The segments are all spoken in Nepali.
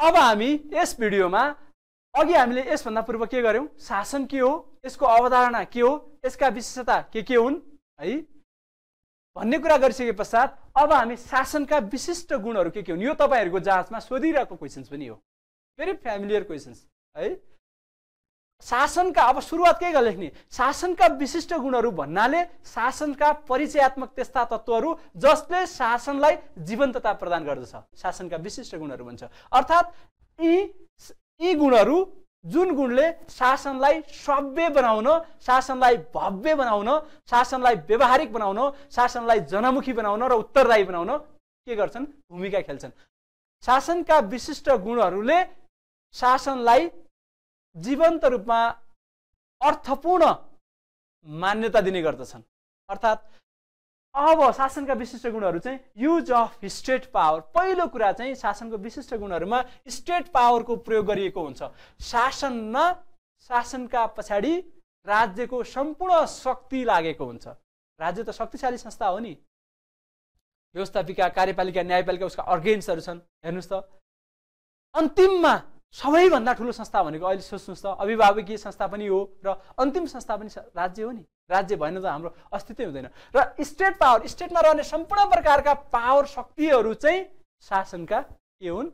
अब हामी यस भिडियोमा अघि हामीले यसभन्दा पूर्व के गर्यौँ शासन के हो यसको अवधारणा के हो यसका विशेषता के के हुन् है भन्ने कुरा गरिसके पश्चात अब हामी शासनका विशिष्ट गुणहरू के के हुन् यो तपाईँहरूको जाँचमा सोधिरहेको क्वेसन्स पनि हो भेरी फ्यामिलियर क्वेसन्स है शासनका अब सुरुवात के लेख्ने शासनका विशिष्ट गुणहरू भन्नाले शासनका परिचयात्मक त्यस्ता तत्त्वहरू जसले शासनलाई जीवन्तता प्रदान गर्दछ शासनका विशिष्ट गुणहरू भन्छ अर्थात् यी यी गुणहरू जुन गुणले शासनलाई सभ्य बनाउन शासनलाई भव्य बनाउन शासनलाई व्यवहारिक बनाउन शासनलाई जनमुखी बनाउन र उत्तरदायी बनाउन के गर्छन् भूमिका खेल्छन् शासनका विशिष्ट गुणहरूले शासनलाई जीवन्त रूपमा अर्थपूर्ण मान्यता दिने गर्दछन् अर्थात् अब शासनका विशिष्ट गुणहरू चाहिँ युज अफ स्टेट पावर पहिलो कुरा चाहिँ शासनको विशिष्ट गुणहरूमा स्टेट पावरको प्रयोग गरिएको हुन्छ शासनमा शासनका पछाडि राज्यको सम्पूर्ण शक्ति लागेको हुन्छ राज्य त शक्तिशाली संस्था हो नि व्यवस्थापिका कार्यपालिका न्यायपालिका उसका अर्गेन्सहरू छन् हेर्नुहोस् त अन्तिममा सबैभन्दा ठुलो संस्था भनेको अहिले सोच्नुहोस् त अभिभावकीय संस्था पनि हो र अन्तिम संस्था पनि राज्य हो नि राज्य भएन त हाम्रो अस्तित्व हुँदैन र स्टेट पावर स्टेटमा रहने सम्पूर्ण प्रकारका पावर शक्तिहरू चाहिँ शासनका के हुन्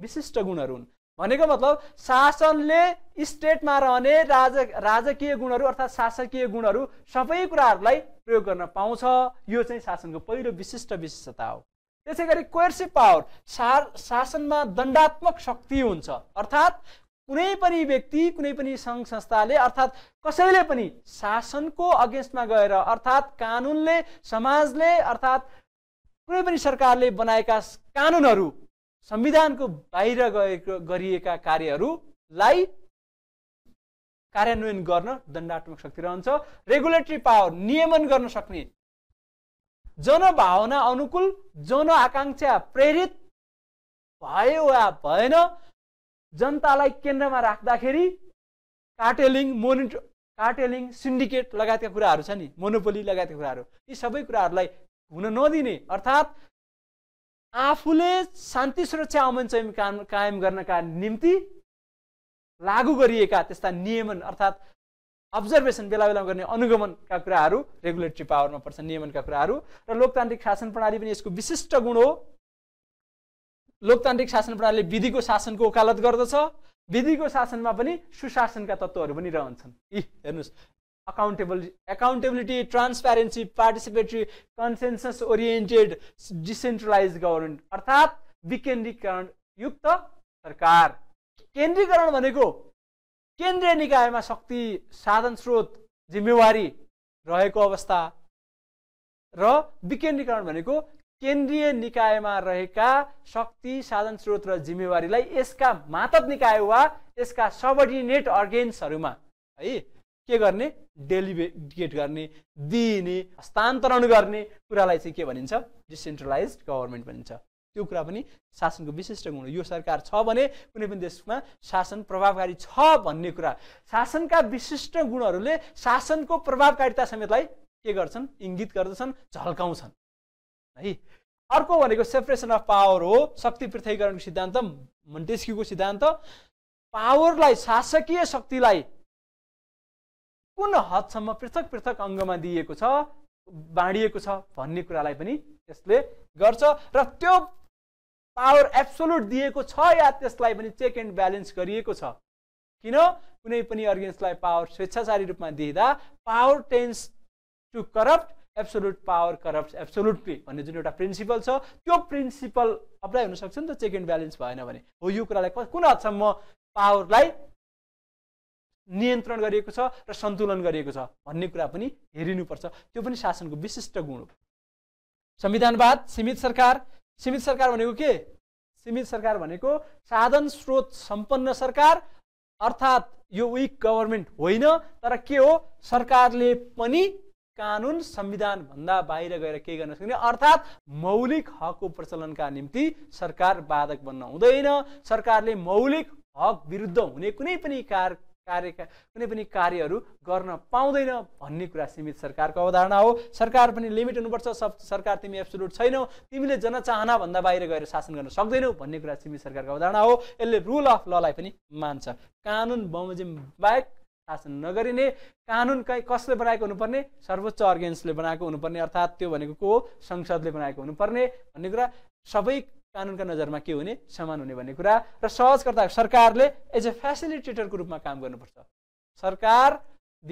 विशिष्ट गुणहरू हुन् भनेको मतलब शासनले स्टेटमा रहने राज राजकीय गुणहरू अर्थात् शासकीय गुणहरू सबै कुराहरूलाई प्रयोग गर्न पाउँछ यो चाहिँ शासनको पहिलो विशिष्ट विशिष्टता हो त्यसै गरी कोर्सिभ पावर शासनमा दण्डात्मक शक्ति हुन्छ अर्थात् कुनै पनि व्यक्ति कुनै पनि सङ्घ संस्थाले अर्थात् कसैले पनि शासनको अगेन्स्टमा गएर अर्थात् कानुनले समाजले अर्थात् कुनै पनि सरकारले बनाएका कानुनहरू संविधानको बाहिर गएको गरिएका कार्यहरूलाई कार्यान्वयन गर्न दण्डात्मक शक्ति रहन्छ रेगुलेटरी पावर नियमन गर्न सक्ने जनभावना अनुकूल जनआकाङ्क्षा प्रेरित भयो वा भएन जनतालाई केन्द्रमा राख्दाखेरि कार्टेलिङ मोनिट कार्टेलिङ सिन्डिकेट लगायतका कुराहरू छ नि मोनोपोली लगायतका कुराहरू यी सबै कुराहरूलाई हुन नदिने अर्थात् आफूले शान्ति सुरक्षा अमन चयन काम कायम गर्नका निम्ति लागू गरिएका त्यस्ता नियमन अर्थात् अब्जर्भेसन बेला बेलामा गर्ने अनुगमनका कुराहरू रेगुलेटरी पावरमा पर्छ नियमनका कुराहरू र लोकतान्त्रिक शासन प्रणाली पनि यसको विशिष्ट गुण हो लोकतान्त्रिक शासन प्रणाली विधिको शासनको ओकालत गर्दछ विधिको शासनमा पनि सुशासनका तत्त्वहरू पनि रहन्छन् यी हेर्नुहोस् accountable accountability transparency participatory consensus oriented decentralize government अर्थात् विकेन्द्रीकरण युक्त सरकार केन्द्रीकरण भनेको केन्द्रीय निकायमा शक्ति साधन स्रोत जिम्मेवारी रहेको अवस्था र विकेन्द्रीकरण भनेको केन्द्रीय निकायमा रहेका शक्ति साधन स्रोत र जिम्मेवारीलाई यसका मातत निकाय वा यसका सबर्डिनेट अर्गेन्सहरूमा है के गर्ने डेलिगेट गर्ने दिइने हस्तान्तरण गर्ने कुरालाई चाहिँ के भनिन्छ डिसेन्ट्रलाइज गभर्मेन्ट भनिन्छ त्यो कुरा पनि शासनको विशिष्ट गुण यो सरकार छ भने कुनै पनि देशमा शासन प्रभावकारी छ भन्ने कुरा शासनका विशिष्ट गुणहरूले शासनको प्रभावकारिता समेतलाई के गर्छन् इङ्गित गर्दछन् झल्काउँछन् है अर्को भनेको सेपरेसन अफ पावर हो शक्ति पृथ्वीकरणको सिद्धान्त मन्टेस्कीको सिद्धान्त पावरलाई शासकीय शक्तिलाई कुन हदसम्म पृथक पृथक अङ्गमा दिइएको छ बाँडिएको छ भन्ने कुरालाई पनि यसले गर्छ र त्यो पावर एब्सोल्युट दिएको छ या त्यसलाई पनि चेक एन्ड ब्यालेन्स गरिएको छ किन कुनै पनि अर्गेन्सलाई पावर स्वेच्छाचारी रूपमा दिँदा power tends to corrupt absolute power corrupt absolutely भन्ने जुन एउटा प्रिन्सिपल छ त्यो प्रिन्सिपल अप्लाई हुनसक्छ नि त चेक एन्ड ब्यालेन्स भएन भने हो यो कुरालाई कुन हदसम्म पावरलाई नियन्त्रण गरिएको छ र सन्तुलन गरिएको छ भन्ने कुरा पनि हेरिनुपर्छ त्यो पनि शासनको विशिष्ट गुण हो संविधानवाद सीमित सरकार सीमित सरकार भनेको के सीमित सरकार भनेको साधन स्रोत सम्पन्न सरकार अर्थात् यो विक गभर्मेन्ट होइन तर के हो सरकारले पनि कानुन संविधान भन्दा बाहिर गएर केही गर्न सक्ने अर्थात् मौलिक हकको प्रचलनका निम्ति सरकार बाधक बन्न हुँदैन सरकारले मौलिक हक विरुद्ध हुने कुनै पनि कार कार्य कुनै पनि कार्यहरू गर्न पाउँदैन भन्ने कुरा सीमित सरकारको अवधारणा हो सरकार पनि लिमिट हुनुपर्छ सब सरकार तिमी एब्सोल्युट छैनौ तिमीले जनचाहनाभन्दा बाहिर गएर शासन गर्न सक्दैनौ भन्ने कुरा सीमित सरकारको अवधारणा हो यसले रुल अफ ललाई पनि मान्छ कानुन बमोजिम बाहेक शासन नगरिने कानुन कहीँ कसले बनाएको हुनुपर्ने सर्वोच्च अर्गेन्सले बनाएको हुनुपर्ने अर्थात् त्यो भनेको को हो संसदले बनाएको हुनुपर्ने भन्ने कुरा सबै कानुनका नजरमा के हुने समान हुने भन्ने कुरा र सहजकर्ता सरकारले एज ए फेसिलिटेटरको रूपमा काम गर्नुपर्छ सरकार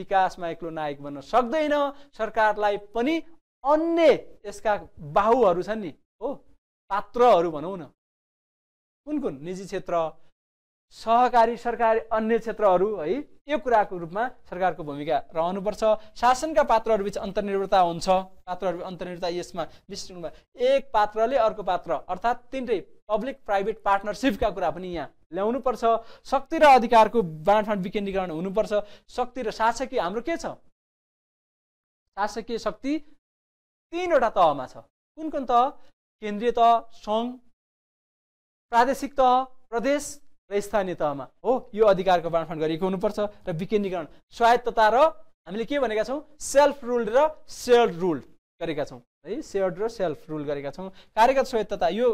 विकासमा एक्लो नायक बन्न सक्दैन सरकारलाई पनि अन्य यसका बाहुहरू छन् नि हो पात्रहरू भनौँ न कुन कुन निजी क्षेत्र सहकारी सरकारी अन्य क्षेत्रहरू है यो कुराको रूपमा सरकारको भूमिका रहनुपर्छ शासनका पात्रहरू बिच अन्तर्निर्भरता हुन्छ पात्रहरू अन्तर्निर्भरता यसमा मिश्रणमा एक पात्रले अर्को पात्र अर्थात् तिनटै पब्लिक प्राइभेट पार्टनरसिपका कुरा पनि यहाँ ल्याउनुपर्छ शक्ति र अधिकारको बाँडफाँड विकेन्द्रीकरण हुनुपर्छ शक्ति र शासकीय हाम्रो के छ शासकीय शक्ति तिनवटा तहमा छ कुन कुन तह केन्द्रीय तह सङ्घ प्रादेशिक तह प्रदेश र स्थानीय तहमा हो यो अधिकारको बाँडफाँड गरिएको हुनुपर्छ र विकेन्द्रीकरण स्वायत्तता र हामीले के भनेका छौँ सेल्फ रुल्ड र सेयर रुल गरेका छौँ है सेयर्ड र सेल्फ रुल गरेका छौँ कार्यगत स्वायत्तता यो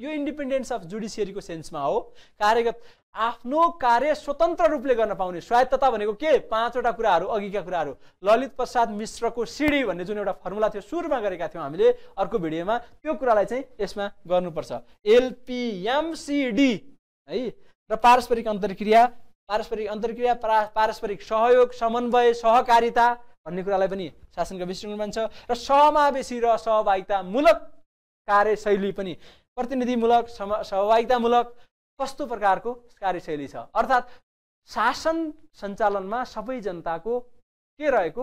यो इन्डिपेन्डेन्स अफ जुडिसियरीको सेन्समा हो कार्यगत आफ्नो कार्य स्वतन्त्र रूपले गर्न पाउने स्वायत्तता भनेको के पाँचवटा कुराहरू अघिका कुराहरू ललित प्रसाद मिश्रको सिडी भन्ने जुन एउटा फर्मुला थियो सुरुमा गरेका थियौँ हामीले अर्को भिडियोमा त्यो कुरालाई चाहिँ यसमा गर्नुपर्छ एलपिएमसिडी है र पारस्परिक अन्तर्क्रिया पारस्परिक अन्तर्क्रिया पारस्परिक सहयोग समन्वय सहकारिता भन्ने कुरालाई पनि शासनको विश्लेषण मान्छ र समावेशी र सहभागितामूलक कार्यशैली पनि प्रतिनिधिमूलक सहभागितामूलक कस्तो प्रकारको कार्यशैली छ अर्थात् शासन सञ्चालनमा सबै जनताको के रहेको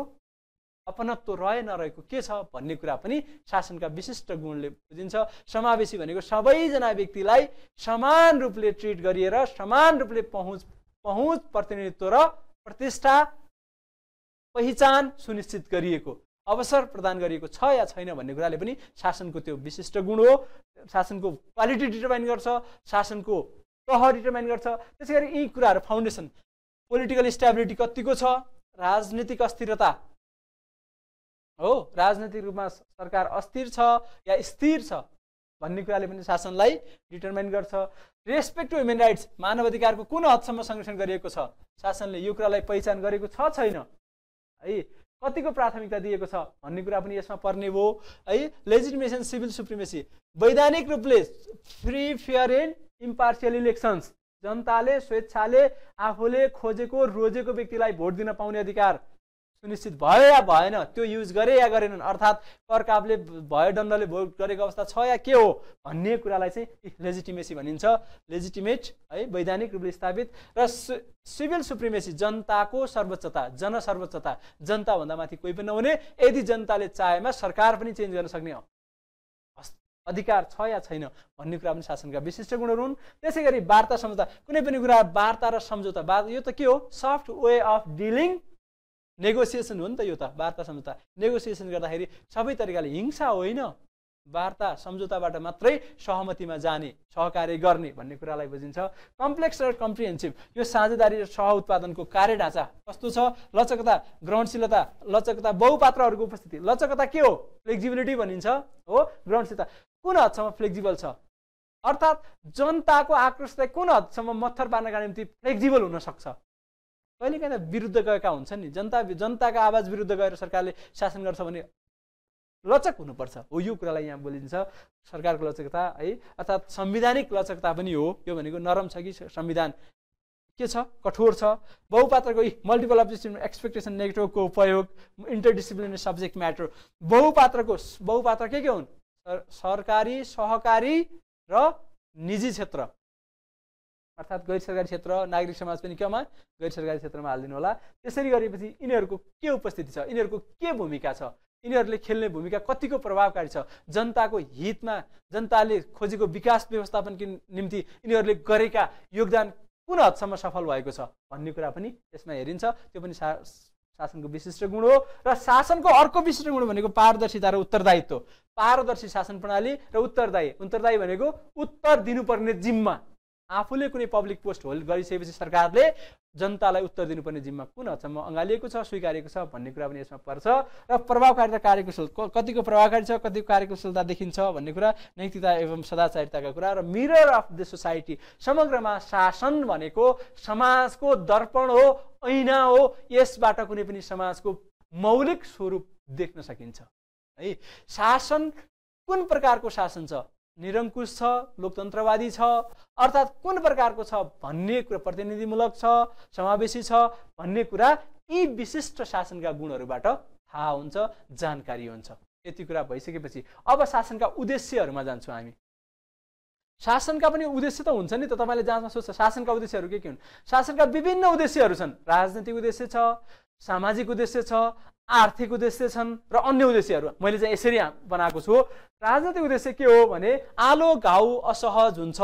अपनत्व रहे नरहेको के छ भन्ने कुरा पनि शासनका विशिष्ट गुणले बुझिन्छ समावेशी भनेको सबैजना व्यक्तिलाई समान रूपले ट्रिट गरिएर समान रूपले पहुँच पहुँच प्रतिनिधित्व र प्रतिष्ठा पहिचान सुनिश्चित गरिएको अवसर प्रदान गरिएको छ या छैन भन्ने कुराले पनि शासनको त्यो विशिष्ट गुण हो शासनको क्वालिटी डिटर्माइन गर्छ शासनको तह डिटर्माइन गर्छ त्यसै गरी यी कुराहरू फाउन्डेसन पोलिटिकल स्ट्याबिलिटी कतिको छ राजनीतिक अस्थिरता हो राजनैतिक रूपमा सरकार अस्थिर छ या स्थिर छ भन्ने कुराले पनि शासनलाई डिटर्माइन गर्छ रेस्पेक्ट टु ह्युमेन राइट्स मानव अधिकारको कुन हदसम्म संरक्षण गरिएको छ शासनले यो कुरालाई पहिचान गरेको छ छैन है कतिको प्राथमिकता दिएको छ भन्ने कुरा पनि यसमा पर्ने हो है लेजिटिमेसन सिभिल सुप्रिमेसी वैधानिक रूपले free fair and impartial elections जनताले स्वेच्छाले आफूले खोजेको रोजेको व्यक्तिलाई भोट दिन पाउने अधिकार सुनिश्चित भयो या भएन त्यो युज गरे या गरेनन् अर्थात् कर्कापले भयो दण्डले भोट गरेको अवस्था छ या के हो भन्ने कुरालाई चाहिँ लेजिटिमेसी भनिन्छ लेजिटिमेट है वैधानिक रूपले स्थापित र सिभिल सुप्रिमेसी जनताको सर्वोच्चता जन जनसर्वोच्चता जनताभन्दा माथि कोही पनि नहुने यदि जनताले चाहेमा सरकार पनि चेन्ज गर्न सक्ने अधिकार छ या छैन भन्ने कुरा पनि शासनका विशिष्ट गुणहरू हुन् त्यसै गरी वार्ता सम्झौता कुनै पनि कुरा वार्ता र सम्झौता वार्ता यो त के हो soft way of dealing negotiation हो नि त यो त वार्ता सम्झौता नेगोसिएसन गर्दाखेरि सबै तरिकाले हिंसा होइन वार्ता सम्झौताबाट मात्रै सहमतिमा जाने सहकार्य गर्ने भन्ने कुरालाई बुझिन्छ कम्प्लेक्स र कम्प्रिहेन्सिभ यो साझेदारी र सह उत्पादनको कार्य ढाँचा कस्तो छ लचकता ग्रहणशीलता लचकता बहुपात्रहरूको उपस्थिति लचकता के हो फ्लेक्जिबिलिटी भनिन्छ हो ग्रहणशीलता कुन हदसम्म फ्लेक्जिबल छ अर्थात् जनताको आक्रोशलाई कुन हदसम्म मत्थर पार्नका निम्ति फ्लेक्जिबल हुनसक्छ कहिलेकाहीँ त विरुद्ध गएका हुन्छन् नि जनता जनताको आवाज विरुद्ध गएर सरकारले शासन गर्छ भने लचक हुनुपर्छ हो यो कुरालाई यहाँ बोलिन्छ सरकारको लचकता है अर्थात् संविधानिक लचकता पनि हो यो भनेको नरम छ कि संविधान के छ कठोर छ बहुपात्रको मल्टिपल अब्जेक्सन एक्सपेक्टेसन नेटवर्कको उपयोग इन्टरडिसिप्लिनरी सब्जेक्ट म्याटर बहुपात्रको बहुपात्र के के हुन् सरकारी सहकारी र निजी क्षेत्र अर्थात् गैर सरकारी क्षेत्र नागरिक समाज पनि केमा गैर सरकारी क्षेत्रमा हालिदिनु होला त्यसरी गरेपछि यिनीहरूको के उपस्थिति छ यिनीहरूको के भूमिका छ यिनीहरूले खेल्ने भूमिका कतिको प्रभावकारी छ जनताको हितमा जनताले खोजेको विकास व्यवस्थापनको निम्ति यिनीहरूले गरेका योगदान कुन हदसम्म सफल भएको छ भन्ने कुरा पनि यसमा हेरिन्छ त्यो पनि सा शासनको विशिष्ट गुण हो र शासनको अर्को विशिष्ट गुण भनेको पारदर्शिता र उत्तरदायित्व पारदर्शी शासन प्रणाली र उत्तरदायी उत्तरदायी भनेको उत्तर दिनुपर्ने जिम्मा आफूले कुनै पब्लिक पोस्ट होल्ड गरिसकेपछि सरकारले जनतालाई उत्तर दिनुपर्ने जिम्मा कुन हदसम्म अँगालिएको छ स्वीकारिएको छ भन्ने कुरा पनि यसमा पर्छ र प्रभावकारिता कार्यकुशल कतिको प्रभावकारी छ कतिको कार्यकुशलता देखिन्छ भन्ने कुरा नैतिकता एवं सदाचारिताका कुरा र मिरर अफ द सोसाइटी समग्रमा शासन भनेको समाजको दर्पण हो ऐना हो यसबाट कुनै पनि समाजको मौलिक स्वरूप देख्न सकिन्छ है शासन कुन प्रकारको शासन छ निरङ्कुश छ लोकतन्त्रवादी छ अर्थात् कुन प्रकारको छ भन्ने कुरा प्रतिनिधिमूलक छ समावेशी छ भन्ने कुरा यी विशिष्ट शासनका गुणहरूबाट थाहा हुन्छ जानकारी हुन्छ यति कुरा भइसकेपछि अब शासनका उद्देश्यहरूमा जान्छौँ हामी शासनका पनि उद्देश्य त हुन्छ नि त तपाईँले जाँचमा सोच्छ शासनका उद्देश्यहरू के के हुन् शासनका विभिन्न उद्देश्यहरू छन् राजनीतिक उद्देश्य छ सामाजिक उद्देश्य छ आर्थिक उद्देश्य छन् र अन्य उद्देश्यहरू मैले चाहिँ यसरी बनाएको छु राजनैतिक उद्देश्य के हो भने आलो घाउ असहज हुन्छ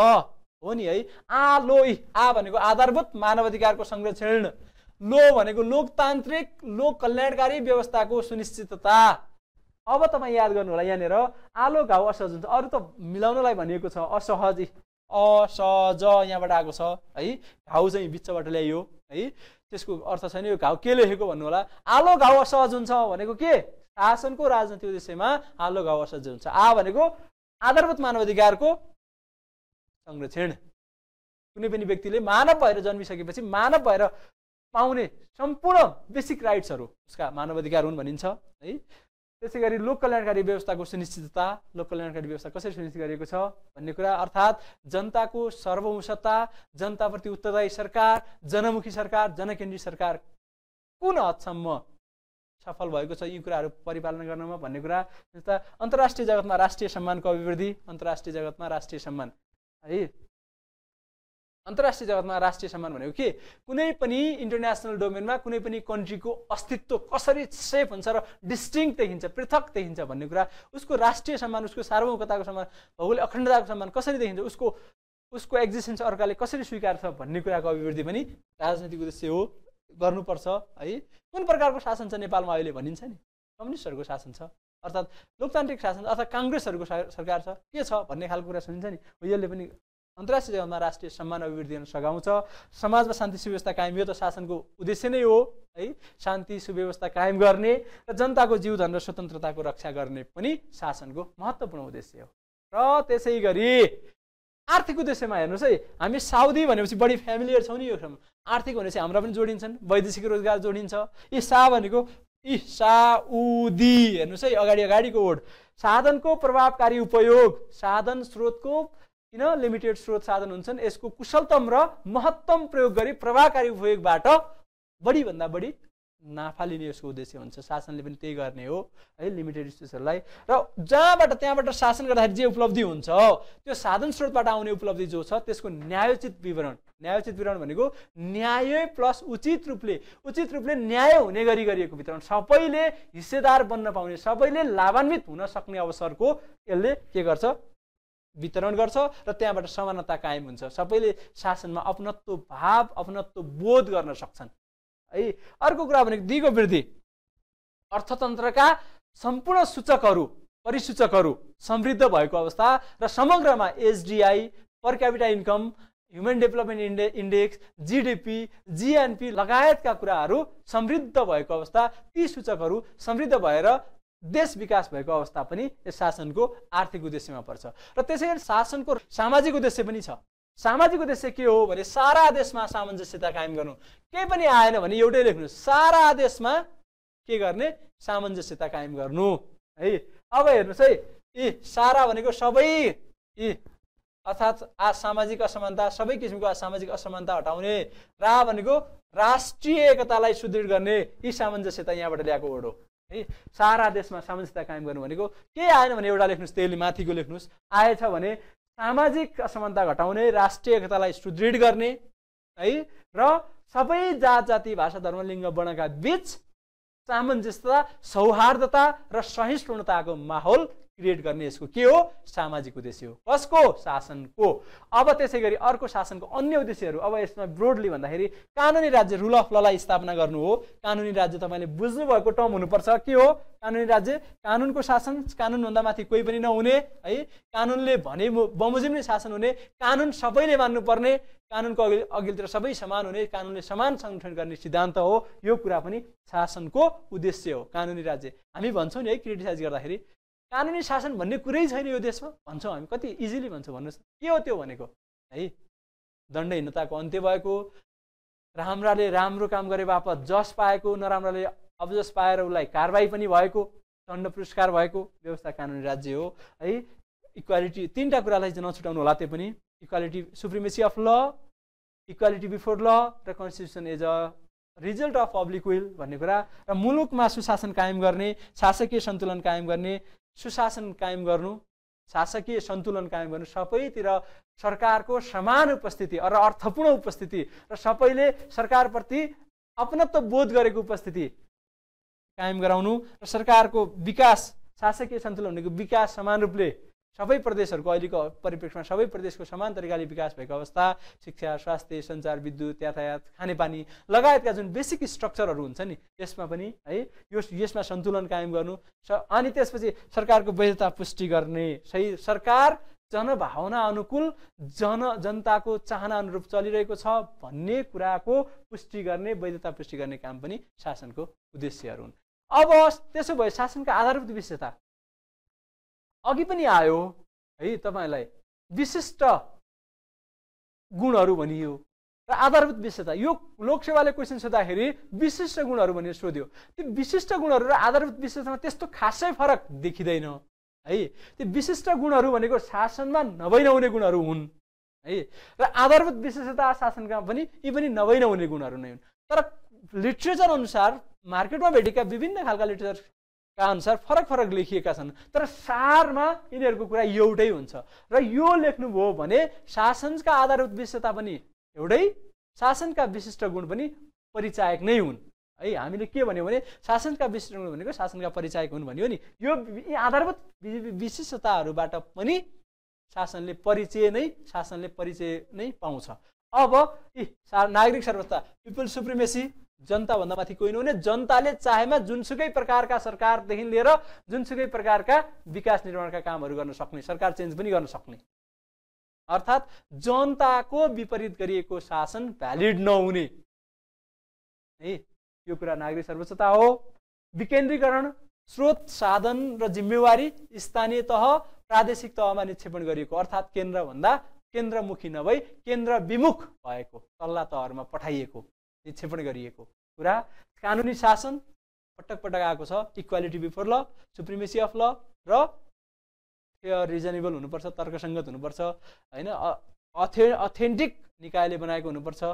हो नि है आलो आ भनेको आधारभूत मानव अधिकारको संरक्षण लो भनेको लोकतान्त्रिक लोक कल्याणकारी व्यवस्थाको सुनिश्चितता अब तपाईँ याद गर्नु होला यहाँनिर आलो घाउ असहज हुन्छ अरू त मिलाउनलाई भनिएको छ असहज असहज यहाँबाट आएको छ है घाउ चाहिँ बिचबाट ल्याइयो है त्यसको अर्थ छैन यो घाउ के लेखेको भन्नु होला आलो घाउ असहज हुन्छ भनेको के शासनको राजनीति उद्देश्यमा आलो घाउ असहज हुन्छ आ भनेको आधारभूत मानव अधिकारको संरक्षण कुनै पनि व्यक्तिले मानव भएर जन्मिसकेपछि मानव भएर पाउने सम्पूर्ण बेसिक राइट्सहरू उसका अधिकार हुन् भनिन्छ है त्यसै गरी लोक कल्याणकारी व्यवस्थाको सुनिश्चितता लोक कल्याणकारी व्यवस्था कसरी सुनिश्चित गरिएको छ भन्ने कुरा अर्थात् जनताको सर्वसत्ता जनताप्रति उत्तरदायी सरकार जनमुखी सरकार जनकेन्द्रित सरकार कुन हदसम्म सफल भएको छ यी कुराहरू परिपालन गर्नमा भन्ने कुरा अन्तर्राष्ट्रिय जगतमा राष्ट्रिय सम्मानको अभिवृद्धि अन्तर्राष्ट्रिय जगतमा राष्ट्रिय सम्मान है अन्तर्राष्ट्रिय जगतमा राष्ट्रिय सम्मान भनेको के कुनै पनि इन्टरनेसनल डोमेनमा कुनै पनि कन्ट्रीको अस्तित्व कसरी सेफ हुन्छ र डिस्टिङ देखिन्छ पृथक देखिन्छ भन्ने कुरा उसको राष्ट्रिय सम्मान उसको सार्वभौमताको सम्मान भौगोलिक अखण्डताको सम्मान कसरी देखिन्छ उसको उसको एक्जिस्टेन्स अर्काले कसरी स्वीकार छ भन्ने कुराको अभिवृद्धि पनि राजनैतिक उद्देश्य हो गर्नुपर्छ है कुन प्रकारको शासन छ नेपालमा अहिले भनिन्छ नि कम्युनिस्टहरूको शासन छ अर्थात् लोकतान्त्रिक शासन अर्थात् काङ्ग्रेसहरूको सरकार छ के छ भन्ने खालको कुरा सुनिन्छ नि यसले पनि अन्तर्राष्ट्रिय जगतमा राष्ट्रिय सम्मान अभिवृद्धि हुन सघाउँछ समाजमा शान्ति सुव्यवस्था कायम यो त शासनको उद्देश्य नै हो है शान्ति सुव्यवस्था कायम गर्ने र जनताको जीवधन र स्वतन्त्रताको रक्षा गर्ने पनि शासनको महत्त्वपूर्ण उद्देश्य हो र त्यसै गरी आर्थिक उद्देश्यमा हेर्नुहोस् है हामी साउदी भनेपछि बढी फ्यामिलियर छौँ नि यो ठाउँमा आर्थिक भनेपछि हाम्रा पनि जोडिन्छन् वैदेशिक रोजगार जोडिन्छ यी सा भनेको यी साउदी हेर्नुहोस् है अगाडि अगाडिको वर्ड साधनको प्रभावकारी उपयोग साधन स्रोतको किन लिमिटेड स्रोत साधन हुन्छन् यसको कुशलतम र महत्तम प्रयोग गरी प्रभावकारी उपयोगबाट बढीभन्दा बढी नाफा लिने यसको उद्देश्य हुन्छ शासनले पनि त्यही गर्ने हो है लिमिटेड स्रोतहरूलाई र जहाँबाट त्यहाँबाट शासन गर्दाखेरि जे उपलब्धि हुन्छ त्यो साधन स्रोतबाट आउने उपलब्धि जो छ त्यसको न्यायोचित विवरण न्यायोचित विवरण भनेको न्याय प्लस उचित रूपले उचित रूपले न्याय हुने गरी गरिएको वितरण सबैले हिस्सेदार बन्न पाउने सबैले लाभान्वित हुन सक्ने अवसरको यसले के गर्छ वितरण गर्छ र त्यहाँबाट समानता कायम हुन्छ सबैले शासनमा अपनत्व भाव अपनत्व बोध गर्न सक्छन् है अर्को कुरा भनेको दिगो वृद्धि अर्थतन्त्रका सम्पूर्ण सूचकहरू परिसूचकहरू समृद्ध भएको अवस्था र समग्रमा SDI per capital income human development इन्डे इन्डेक्स जिडिपी जिएनपी लगायतका कुराहरू समृद्ध भएको अवस्था ती सूचकहरू समृद्ध भएर देश विकास भएको अवस्था पनि यस शासनको आर्थिक उद्देश्यमा पर्छ र त्यसै गरी शासनको सामाजिक उद्देश्य पनि छ सामाजिक उद्देश्य के हो भने सारा देशमा सामञ्जस्यता कायम गर्नु केही पनि आएन भने एउटै लेख्नु सारा देशमा के गर्ने सामञ्जस्यता कायम गर्नु है अब हेर्नुहोस् है यी सारा भनेको सबै यी अर्थात् आ सामाजिक असमानता सबै किसिमको सामाजिक असमानता हटाउने रा भनेको राष्ट्रिय एकतालाई सुदृढ गर्ने यी सामञ्जस्यता यहाँबाट ल्याएको वर्ड हो है सारा देशमा सामाजिकता कायम गर्नु भनेको के आएन भने एउटा लेख्नुहोस् त्यसले माथिको लेख्नुहोस् आएछ भने सामाजिक असमानता घटाउने राष्ट्रिय एकतालाई सुदृढ गर्ने है र सबै जात जाति भाषा धर्मलिङ्ग वर्णका बिच सामञ्जस्यता सौहार्दता र सहिष्णुताको माहौल क्रिएट गर्ने यसको के हो सामाजिक उद्देश्य हो कसको शासनको अब त्यसै गरी अर्को शासनको अन्य उद्देश्यहरू अब यसमा ब्रोडली भन्दाखेरि कानुनी राज्य रुल अफ ललाई स्थापना गर्नु हो कानुनी राज्य तपाईँले बुझ्नुभएको टर्म हुनुपर्छ के हो कानुनी राज्य कानुनको शासन कानुनभन्दा माथि कोही पनि नहुने है कानुनले भने बमोजिम नै शासन हुने कानुन सबैले मान्नुपर्ने कानुनको अघि अघिल्तिर सबै समान हुने कानुनले समान सङ्गठन गर्ने सिद्धान्त हो यो कुरा पनि शासनको उद्देश्य हो कानुनी राज्य हामी भन्छौँ नि है क्रिटिसाइज गर्दाखेरि कानुनी शासन भन्ने कुरै छैन यो देशमा भन्छौँ हामी कति इजिली भन्छौँ भन्नुहोस् के हो त्यो भनेको है दण्डहीनताको अन्त्य भएको राम्राले राम्रो काम गरे बापत जस पाएको नराम्राले अब जस पाएर उसलाई कारवाही पनि भएको दण्ड पुरस्कार भएको व्यवस्था कानुनी राज्य हो है इक्वालिटी तिनवटा कुरालाई चाहिँ नछुटाउनु होला त्यो पनि equality supremacy of law equality before law र constitution as a result of public will भन्ने कुरा र मुलुकमा सुशासन कायम गर्ने शासकीय सन्तुलन कायम गर्ने सुशासन कायम गर्नु शासकीय सन्तुलन कायम गर्नु सबैतिर सरकारको समान उपस्थिति र अर्थपूर्ण उपस्थिति र सबैले सरकारप्रति अपनत्व बोध गरेको उपस्थिति कायम गराउनु र सरकारको विकास शासकीय सन्तुलन भनेको विकास समान रूपले सबै प्रदेशहरूको अहिलेको परिप्रेक्षमा सबै प्रदेशको समान तरिकाले विकास भएको अवस्था शिक्षा स्वास्थ्य सञ्चार विद्युत यातायात खानेपानी लगायतका जुन बेसिक स्ट्रक्चरहरू हुन्छ नि त्यसमा पनि है यो यसमा सन्तुलन कायम गर्नु अनि त्यसपछि सरकारको वैधता पुष्टि गर्ने सही सरकार जनभावना अनुकूल जन जनताको चाहना अनुरूप चलिरहेको छ भन्ने कुराको पुष्टि गर्ने वैधता पुष्टि गर्ने काम पनि शासनको उद्देश्यहरू हुन् अब त्यसो भए शासनका आधारभूत विशेषता अघि पनि आयो है तपाईँलाई विशिष्ट गुणहरू भनियो र आधारभूत विशेषता यो लोकसेवाले क्वेसन सोद्धाखेरि विशिष्ट गुणहरू भनेर सोध्यो त्यो विशिष्ट गुणहरू र आधारभूत विशेषतामा त्यस्तो खासै फरक देखिँदैन है त्यो विशिष्ट गुणहरू भनेको शासनमा नभइ नहुने गुणहरू हुन् है र आधारभूत विशेषता शासनका पनि यी पनि नभइ नहुने गुणहरू नै हुन् तर लिट्रेचर अनुसार मार्केटमा भेटेका विभिन्न खालका लिट्रेचर का अनुसार फरक फरक लेखिएका छन् तर सारमा यिनीहरूको कुरा एउटै हुन्छ र यो लेख्नुभयो भने शासनका आधारभूत विशेषता पनि एउटै शासनका विशिष्ट गुण पनि परिचायक नै हुन् है हामीले के भन्यो भने शासनका विशिष्ट गुण भनेको शासनका परिचायक हुन् भन्यो नि यो आधारभूत विशिष्टताहरूबाट पनि शासनले परिचय नै शासनले परिचय नै पाउँछ अब यी नागरिक सर्वस्था पिपल सुप्रिमेसी जनताभन्दा माथि कोही नहुने जनताले चाहेमा जुनसुकै प्रकारका सरकारदेखि लिएर जुनसुकै प्रकारका विकास निर्माणका कामहरू गर्न सक्ने सरकार चेन्ज पनि गर्न सक्ने अर्थात् जनताको विपरीत गरिएको शासन भ्यालिड नहुने है यो कुरा नागरिक सर्वोच्चता हो विकेन्द्रीकरण स्रोत साधन र जिम्मेवारी स्थानीय तह प्रादेशिक तहमा निक्षेपण गरिएको अर्थात् केन्द्रभन्दा केन्द्रमुखी नभई केन्द्र विमुख भएको तल्ला तहहरूमा पठाइएको निक्षेपण गरिएको कुरा कानुनी शासन पटक पटक आएको छ equality before law supremacy of law र फेयर रिजनेबल हुनुपर्छ तर्कसङ्गत हुनुपर्छ होइन अथे अथेन्टिक निकायले बनाएको हुनुपर्छ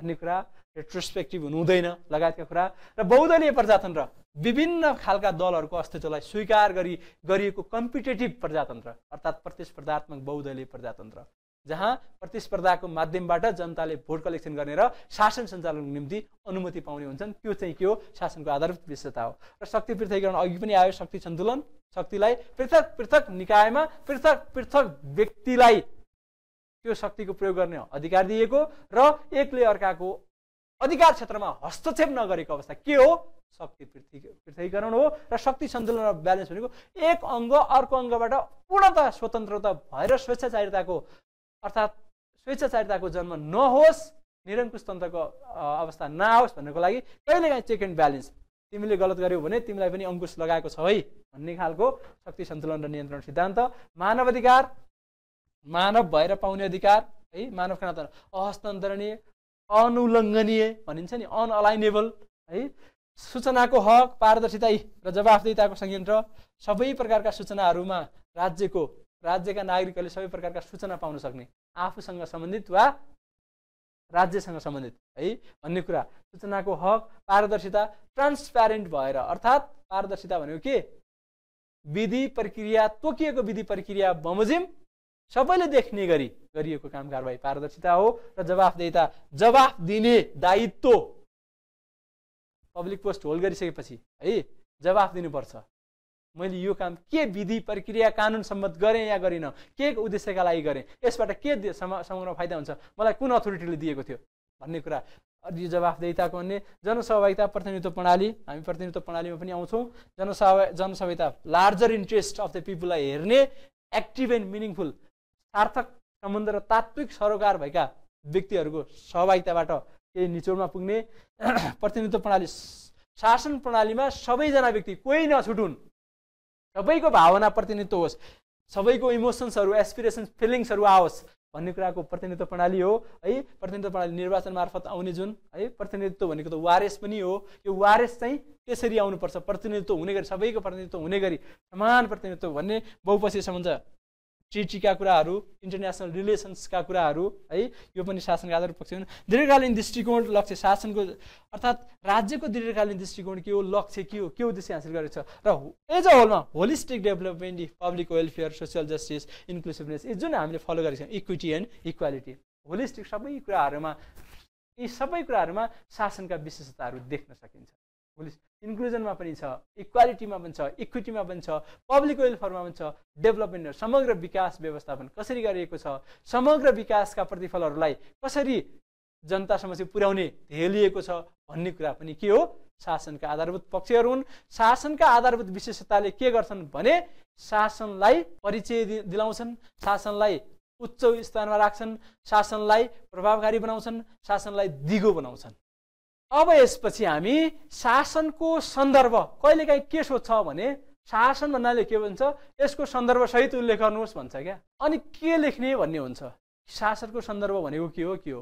भन्ने कुरा रेट्रोस्पेक्टिभ हुनु हुँदैन लगायतका कुरा र बहुदलीय प्रजातन्त्र विभिन्न खालका दलहरूको अस्तित्वलाई स्वीकार गरी गरिएको कम्पिटेटिभ प्रजातन्त्र अर्थात् प्रतिस्पर्धात्मक बहुदलीय प्रजातन्त्र जहाँ प्रतिस्पर्धाको माध्यमबाट जनताले भोट कलेक्सन गर्ने र शासन सञ्चालनको निम्ति अनुमति पाउने हुन्छन् त्यो चाहिँ के हो शासनको आधारभूत विशेषता हो र शक्ति पृथकीकरण अघि पनि आयो शक्ति सन्तुलन शक्तिलाई पृथक पृथक निकायमा पृथक पृथक व्यक्तिलाई त्यो शक्तिको प्रयोग गर्ने अधिकार दिएको र एकले अर्काको अधिकार क्षेत्रमा हस्तक्षेप नगरेको अवस्था के हो शक्ति पृथ्वी पृथ्वीकरण हो र शक्ति सन्तुलन र ब्यालेन्स भनेको एक अङ्ग अर्को अङ्गबाट पूर्णतः स्वतन्त्रता भएर स्वेच्छाचारिताको अर्थात् स्वेच्छाचारिताको जन्म नहोस् निरङ्कुश तन्त्रको अवस्था नआओस् भन्नको लागि कहिलेकाहीँ चेक एन्ड ब्यालेन्स तिमीले गलत गर्यौ भने तिमीलाई पनि अङ्कुश लगाएको छ है भन्ने खालको शक्ति सन्तुलन र नियन्त्रण सिद्धान्त मानव अधिकार मानव भएर पाउने अधिकार है मानव खाना अहस्तान्तरणीय अनुल्लङ्घनीय भनिन्छ नि अनअलाइनेबल है सूचनाको हक पारदर्शिता र जवाफदेताको संयन्त्र सबै प्रकारका सूचनाहरूमा राज्यको राज्यका नागरिकहरूले सबै प्रकारका सूचना पाउन सक्ने आफूसँग सम्बन्धित वा राज्यसँग सम्बन्धित है भन्ने कुरा सूचनाको हक पारदर्शिता ट्रान्सप्यारेन्ट भएर अर्थात् पारदर्शिता भनेको के विधि प्रक्रिया तोकिएको विधि प्रक्रिया बमोजिम सबैले देख्ने गरी गरिएको काम कारवाही पारदर्शिता हो र जवाफदेता जवाफ दिने दायित्व पब्लिक पोस्ट होल्ड गरिसकेपछि है जवाफ दिनुपर्छ मैले यो काम के विधि प्रक्रिया कानुन सम्मत गरेँ या गरिनँ के उद्देश्यका लागि गरेँ यसबाट के समग्रमा फाइदा हुन्छ मलाई कुन अथोरिटीले दिएको थियो भन्ने कुरा यो जवाफदेताको भन्ने जनसहभागिता प्रतिनिधित्व प्रणाली हामी प्रतिनिधित्व प्रणालीमा पनि आउँछौँ जनसहभा जनसहभागिता लार्जर इन्ट्रेस्ट अफ द पिपुललाई हेर्ने एक्टिभ एन्ड मिनिङफुल सार्थक सम्बन्ध र तात्विक सरोकार भएका व्यक्तिहरूको सहभागिताबाट केही निचोडमा पुग्ने प्रतिनिधित्व प्रणाली शासन प्रणालीमा सबैजना व्यक्ति कोही नछुटुन् सबैको भावना प्रतिनिधित्व होस् सबैको इमोसन्सहरू एसपिरेसन्स फिलिङ्सहरू आओस् भन्ने कुराको प्रतिनिधित्व प्रणाली हो है प्रतिनिधित्व प्रणाली निर्वाचन मार्फत आउने जुन है प्रतिनिधित्व भनेको त वारेस पनि हो यो वारेस चाहिँ त्यसरी आउनुपर्छ प्रतिनिधित्व हुने गरी सबैको प्रतिनिधित्व हुने गरी समान प्रतिनिधित्व भन्ने बहुपक्षीय सम्बन्ध ट्रिटीका कुराहरू इन्टरनेसनल रिलेसन्सका कुराहरू है यो पनि शासनका आधार पक्ष हुन् दीर्घकालीन दृष्टिकोण लक्ष्य शासनको अर्थात् राज्यको दीर्घकालीन दृष्टिकोण के हो लक्ष्य के हो के उद्देश्य हासिल गरेको छ र एज अ होलमा holistic development public welfare social justice inclusiveness यो जुन हामीले फलो गरेको छौँ इक्विटी एन्ड इक्वालिटी होलिस्टिक सबै कुराहरूमा यी सबै कुराहरूमा शासनका विशेषताहरू देख्न सकिन्छ भोलि इन्क्लुजनमा पनि छ इक्वालिटीमा पनि छ इक्विटीमा पनि छ पब्लिक वेलफेयरमा पनि छ डेभलपमेन्ट समग्र विकास व्यवस्थापन कसरी गरिएको छ समग्र विकासका प्रतिफलहरूलाई कसरी जनता समस्या पुर्याउने धेलिएको छ भन्ने कुरा पनि के हो शासनका आधारभूत पक्षहरू हुन् शासनका आधारभूत विशेषताले के गर्छन् भने शासनलाई परिचय दिलाउँछन् शासनलाई उच्च स्थानमा राख्छन् शासनलाई प्रभावकारी बनाउँछन् शासनलाई दिगो बनाउँछन् अब यसपछि हामी शासनको सन्दर्भ कहिलेकाहीँ के सोध्छ भने शासन भन्नाले के भन्छ यसको सन्दर्भसहित उल्लेख गर्नुहोस् भन्छ क्या अनि के लेख्ने भन्ने हुन्छ शासनको सन्दर्भ भनेको के हो के हो